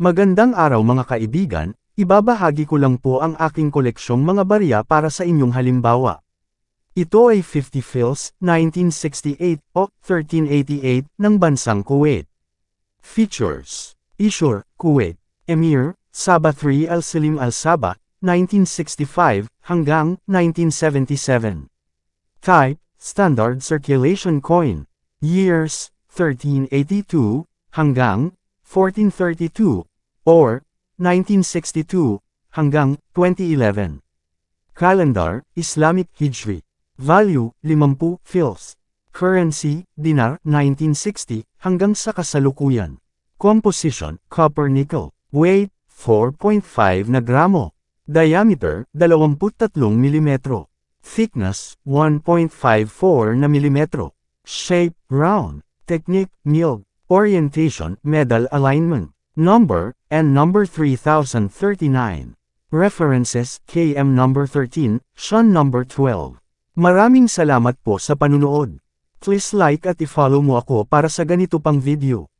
Magandang araw mga kaibigan, ibabahagi ko lang po ang aking koleksyong mga barya para sa inyong halimbawa. Ito ay 50 Fils, 1968 o 1388 ng bansang Kuwait. Features Ishur, Kuwait, Emir, Sabah 3 Al-Salim Al-Sabah, 1965 hanggang 1977. Type, Standard Circulation Coin, Years, 1382 hanggang 1432 or 1962 hanggang 2011. Calendar, Islamic Hijri. Value, 50 fils. Currency, dinar, 1960 hanggang sa kasalukuyan. Composition, copper nickel. Weight, 4.5 na gramo. Diameter, 23 mm. Thickness, 1.54 na mm. Shape, round. Technique, milled. Orientation, medal alignment. Number, and number 3039. References, KM number 13, Sean number 12. Maraming salamat po sa panunood. Please like at i-follow mo ako para sa ganito pang video.